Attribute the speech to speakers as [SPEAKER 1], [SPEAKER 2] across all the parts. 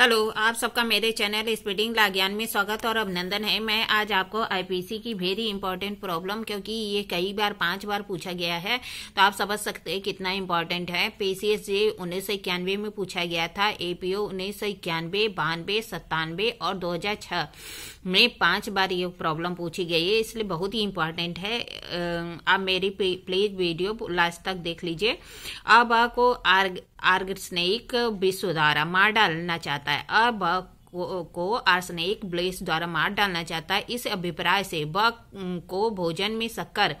[SPEAKER 1] hello आप सबका मेरे चैनल स्पीडिंग लाग्ञान में स्वागत और अभिनंदन है मैं आज आपको आईपीसी की वेरी इंपॉर्टेंट प्रॉब्लम क्योंकि ये कई बार पांच बार पूछा गया है तो आप समझ सकते हैं कितना इम्पोर्टेंट है पीसीएस जे उन्नीस सौ इक्यानवे में पूछा गया था एपीओ उन्नीस सौ इक्यानवे बानवे सत्तानवे और दो हजार में पांच बार ये प्रॉब्लम पूछी गई है इसलिए बहुत ही इम्पोर्टेंट है आप मेरी प्लीज वीडियो लास्ट तक देख लीजिए अब आपको आर्गस्नेक विश्व द्वारा मार डालना चाहता है अब को आर्सनिक ब्लेस द्वारा मार डालना चाहता है इस अभिप्राय से ब को भोजन में शक्कर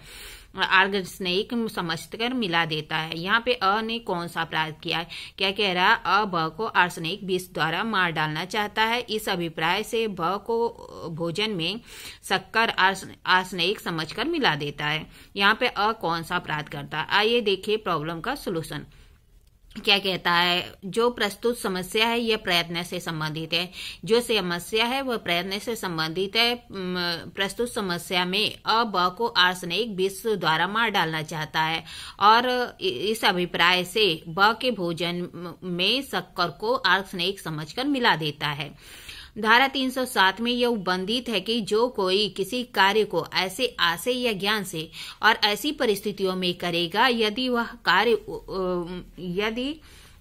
[SPEAKER 1] आर्गस्नेक समझकर मिला देता है यहाँ पे अ ने कौन सा अपराध किया है क्या कह रहा है अ ब को आर्सनिक विष द्वारा मार डालना चाहता है इस अभिप्राय से ब को भोजन में शक्कर आर्सनिक समझकर मिला देता है यहाँ पे अ कौन सा अपराध करता है आइए देखिए प्रॉब्लम का सोलूशन क्या कहता है जो प्रस्तुत समस्या है यह प्रयत्न से संबंधित है जो समस्या है वह प्रयत्न से संबंधित है प्रस्तुत समस्या में अ ब को आर्सनिक विश्व द्वारा मार डालना चाहता है और इस अभिप्राय से ब के भोजन में शक्कर को आर्सनिक समझकर मिला देता है धारा 307 में यह उपबंधित है कि जो कोई किसी कार्य को ऐसे आशय या ज्ञान से और ऐसी परिस्थितियों में करेगा यदि वह कार्य यदि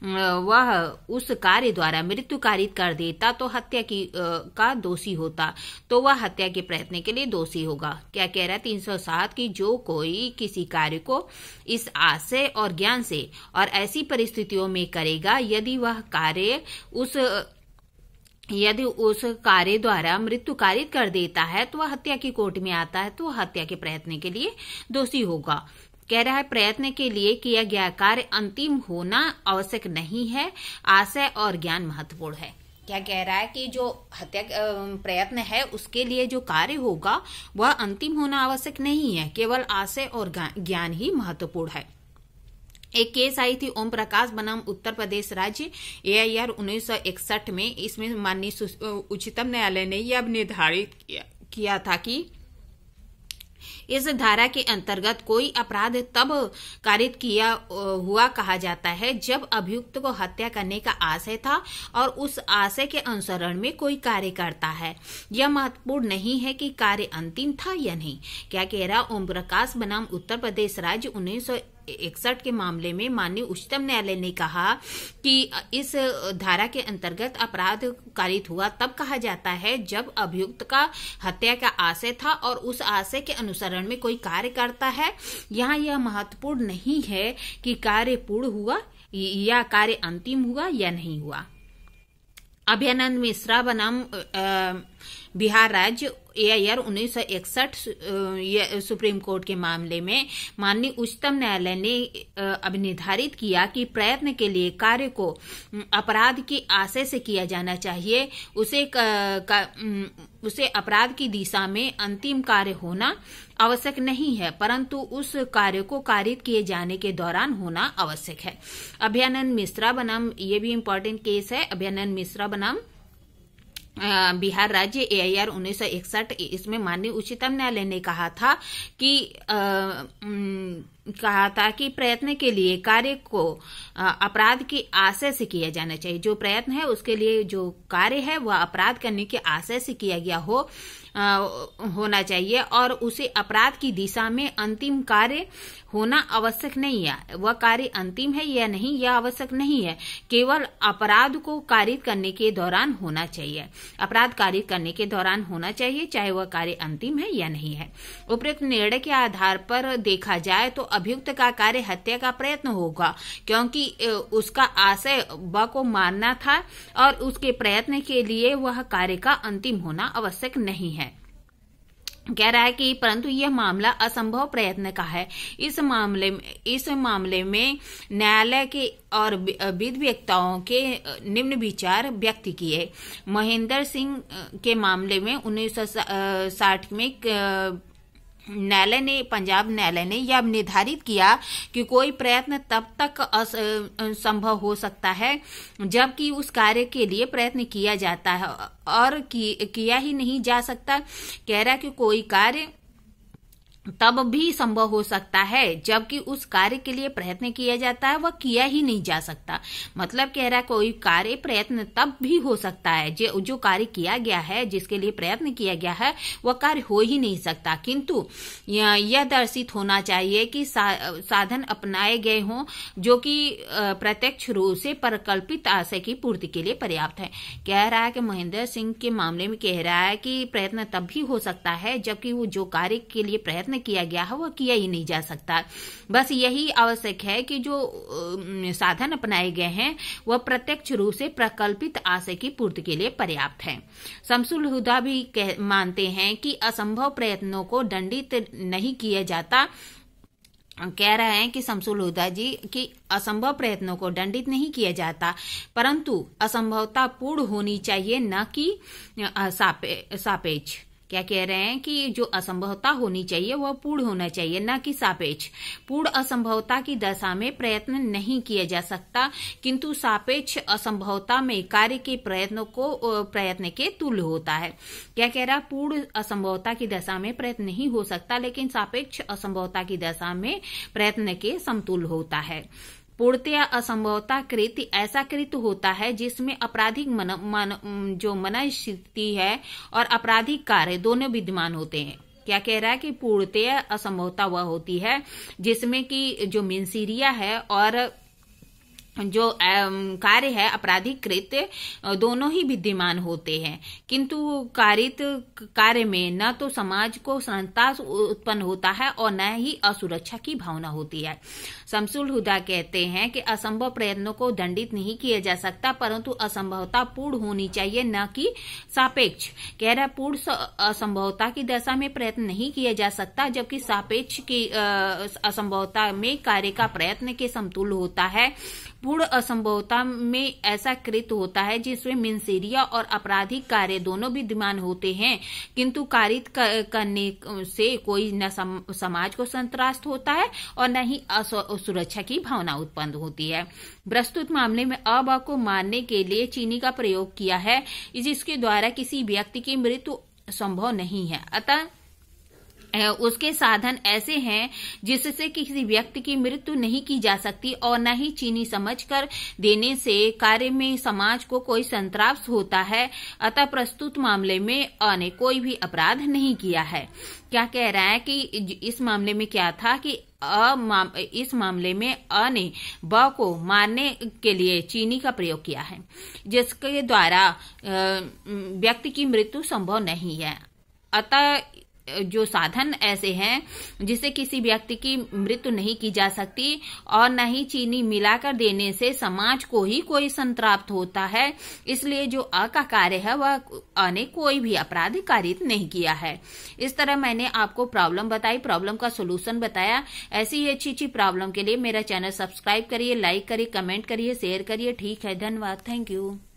[SPEAKER 1] वह उस कार्य द्वारा मृत्यु कारित कर देता तो हत्या की आ, का दोषी होता तो वह हत्या के प्रयत्न के लिए दोषी होगा क्या कह रहा है तीन सौ सात की जो कोई किसी कार्य को इस आशय और ज्ञान से और ऐसी परिस्थितियों में करेगा यदि वह कार्य उस यदि उस कार्य द्वारा मृत्यु कार्य कर देता है तो वह हत्या की कोर्ट में आता है तो वह हत्या के प्रयत्न के लिए दोषी होगा कह रहा है प्रयत्न के लिए किया गया कार्य अंतिम होना आवश्यक नहीं है आशय और ज्ञान महत्वपूर्ण है क्या कह रहा है कि जो हत्या प्रयत्न है उसके लिए जो कार्य होगा वह अंतिम होना आवश्यक नहीं है केवल आशय और ज्ञान ही महत्वपूर्ण है एक केस आई थी ओम प्रकाश बनाम उत्तर प्रदेश राज्य एआईआर 1961 में इसमें माननीय उच्चतम न्यायालय ने यह निर्धारित किया, था कि इस धारा के अंतर्गत कोई अपराध तब कारित किया हुआ कहा जाता है जब अभियुक्त को हत्या करने का आशय था और उस आशय के अनुसरण में कोई कार्य करता है यह महत्वपूर्ण नहीं है कि कार्य अंतिम था या नहीं क्या कह रहा ओम प्रकाश बनाम उत्तर प्रदेश राज्य उन्नीस इकसठ के मामले में माननीय उच्चतम न्यायालय ने कहा कि इस धारा के अंतर्गत अपराध कारित हुआ तब कहा जाता है जब अभियुक्त का हत्या का आशय था और उस आशय के अनुसरण में कोई कार्य करता है यहाँ यह महत्वपूर्ण नहीं है कि कार्य पूर्ण हुआ या कार्य अंतिम हुआ या नहीं हुआ अभियानंद मिश्रा बनाम बिहार राज्य एयर उन्नीस सौ इकसठ सुप्रीम कोर्ट के मामले में माननीय उच्चतम न्यायालय ने अब निर्धारित किया कि प्रयत्न के लिए कार्य को अपराध के आशय से किया जाना चाहिए उसे का, का, उसे अपराध की दिशा में अंतिम कार्य होना आवश्यक नहीं है परंतु उस कार्य को कारित किए जाने के दौरान होना आवश्यक है अभियानंद मिश्रा बनाम ये भी इम्पोर्टेंट केस है अभियानंद मिश्रा बनाम बिहार राज्य एआईआर उन्नीस सौ इसमें माननीय उच्चतम न्यायालय ने कहा था कि आ, कहा था कि प्रयत्न के लिए कार्य को अपराध के आशय से किया जाना चाहिए जो प्रयत्न है उसके लिए जो कार्य है वह अपराध करने के आशय से किया गया हो होना चाहिए और उसे अपराध की दिशा में अंतिम कार्य होना आवश्यक नहीं है वह कार्य अंतिम है या नहीं यह आवश्यक नहीं है केवल अपराध को कारित करने के दौरान होना चाहिए अपराध कारित करने के दौरान होना चाहिए चाहे वह कार्य अंतिम है या नहीं है उपयुक्त निर्णय के आधार पर देखा जाए तो अभियुक्त का कार्य हत्या का प्रयत्न होगा क्योंकि उसका आशय ब को मारना था और उसके प्रयत्न के लिए वह कार्य का अंतिम होना आवश्यक नहीं है कह रहा है कि परंतु यह मामला असंभव प्रयत्न का है इस मामले में इस मामले में न्यायालय के और व्यक्ताओं के निम्न विचार व्यक्त किए महेंद्र सिंह के मामले में उन्नीस में न्यायालय ने पंजाब न्यायालय ने यह निर्धारित किया कि कोई प्रयत्न तब तक संभव हो सकता है जबकि उस कार्य के लिए प्रयत्न किया जाता है और कि, किया ही नहीं जा सकता कह रहा कि कोई कार्य तब भी संभव हो सकता है जबकि उस कार्य के लिए प्रयत्न किया जाता है वह किया ही नहीं जा सकता मतलब कह रहा है कोई कार्य प्रयत्न तब भी हो सकता है जो जो कार्य किया गया है जिसके लिए प्रयत्न किया गया है वह कार्य हो ही नहीं सकता किंतु यह दर्शित होना चाहिए कि सा, साधन अपनाए गए हों जो कि प्रत्यक्ष रूप से परिकल्पित आशय की पूर्ति के लिए पर्याप्त है कह रहा है कि महेंद्र सिंह के मामले में कह रहा है कि प्रयत्न तब भी हो सकता है जबकि वो जो कार्य के लिए प्रयत्न में किया गया है वो किया ही नहीं जा सकता बस यही आवश्यक है कि जो साधन अपनाए गए हैं वह प्रत्यक्ष रूप से प्रकल्पित आशय की पूर्ति के लिए पर्याप्त है शमसुल हुदा भी मानते हैं कि असंभव प्रयत्नों को दंडित नहीं किया जाता कह रहे हैं कि शमसुल हुदा जी की असंभव प्रयत्नों को दंडित नहीं किया जाता परंतु असंभवता पूर्ण होनी चाहिए न कि सापेक्ष क्या कह रहे हैं कि जो असंभवता होनी चाहिए वह पूर्ण होना चाहिए न कि सापेक्ष पूर्ण असंभवता की दशा में प्रयत्न नहीं किया जा सकता किंतु सापेक्ष असंभवता में कार्य के प्रयत्न को प्रयत्न के तुल्य होता है क्या कह रहा पूर्ण असंभवता की दशा में प्रयत्न नहीं हो सकता लेकिन सापेक्ष असंभवता की दशा में प्रयत्न के समतुल होता है पूर्णतया असंभवता कृत ऐसा कृत होता है जिसमें आपराधिक मन, मन, जो मनस्थिति है और आपराधिक कार्य दोनों विद्यमान होते हैं क्या कह रहा है कि पूर्णतया असंभवता वह होती है जिसमें कि जो मिनसीरिया है और जो कार्य है आपराधिक कृत्य दोनों ही विद्यमान होते हैं किंतु कारित कार्य में न तो समाज को संतास उत्पन्न होता है और न ही असुरक्षा की भावना होती है शमसुल हुदा कहते हैं कि असंभव प्रयत्नों को दंडित नहीं किया जा सकता परंतु असंभवता पूर्ण होनी चाहिए न कि सापेक्ष कह रहा पूर्ण असंभवता की दशा में प्रयत्न नहीं किया जा सकता जबकि सापेक्ष की असंभवता में कार्य का प्रयत्न के समतुल्य होता है पूर्ण असंभवता में ऐसा कृत होता है जिसमें मिनसेरिया और आपराधिक कार्य दोनों भी विद्यमान होते हैं किंतु कारित करने से कोई न समाज को संतरास्त होता है और न ही सुरक्षा की भावना उत्पन्न होती है प्रस्तुत मामले में अब को मारने के लिए चीनी का प्रयोग किया है जिसके द्वारा किसी व्यक्ति की मृत्यु संभव नहीं है अतः उसके साधन ऐसे हैं जिससे किसी व्यक्ति की मृत्यु नहीं की जा सकती और न ही चीनी समझकर देने से कार्य में समाज को कोई संतराप होता है अतः प्रस्तुत मामले में ने कोई भी अपराध नहीं किया है क्या कह रहा है कि इस मामले में क्या था कि अ इस मामले में अ ने ब को मारने के लिए चीनी का प्रयोग किया है जिसके द्वारा व्यक्ति की मृत्यु संभव नहीं है अतः जो साधन ऐसे हैं जिससे किसी व्यक्ति की मृत्यु नहीं की जा सकती और न ही चीनी मिलाकर देने से समाज को ही कोई संतराप्त होता है इसलिए जो अ का कार्य है वह अ ने कोई भी अपराध कारित नहीं किया है इस तरह मैंने आपको प्रॉब्लम बताई प्रॉब्लम का सोल्यूशन बताया ऐसी ही अच्छी अच्छी प्रॉब्लम के लिए मेरा चैनल सब्सक्राइब करिए लाइक करिए कमेंट करिए शेयर करिए ठीक है धन्यवाद थैंक यू